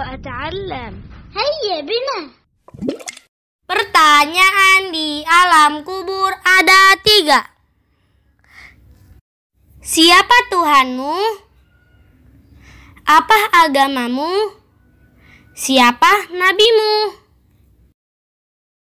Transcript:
وأتعلم هيا بنا Pertanyaan di alam kubur ada tiga. Siapa Tuhanmu? Apa agamamu? Siapa nabimu?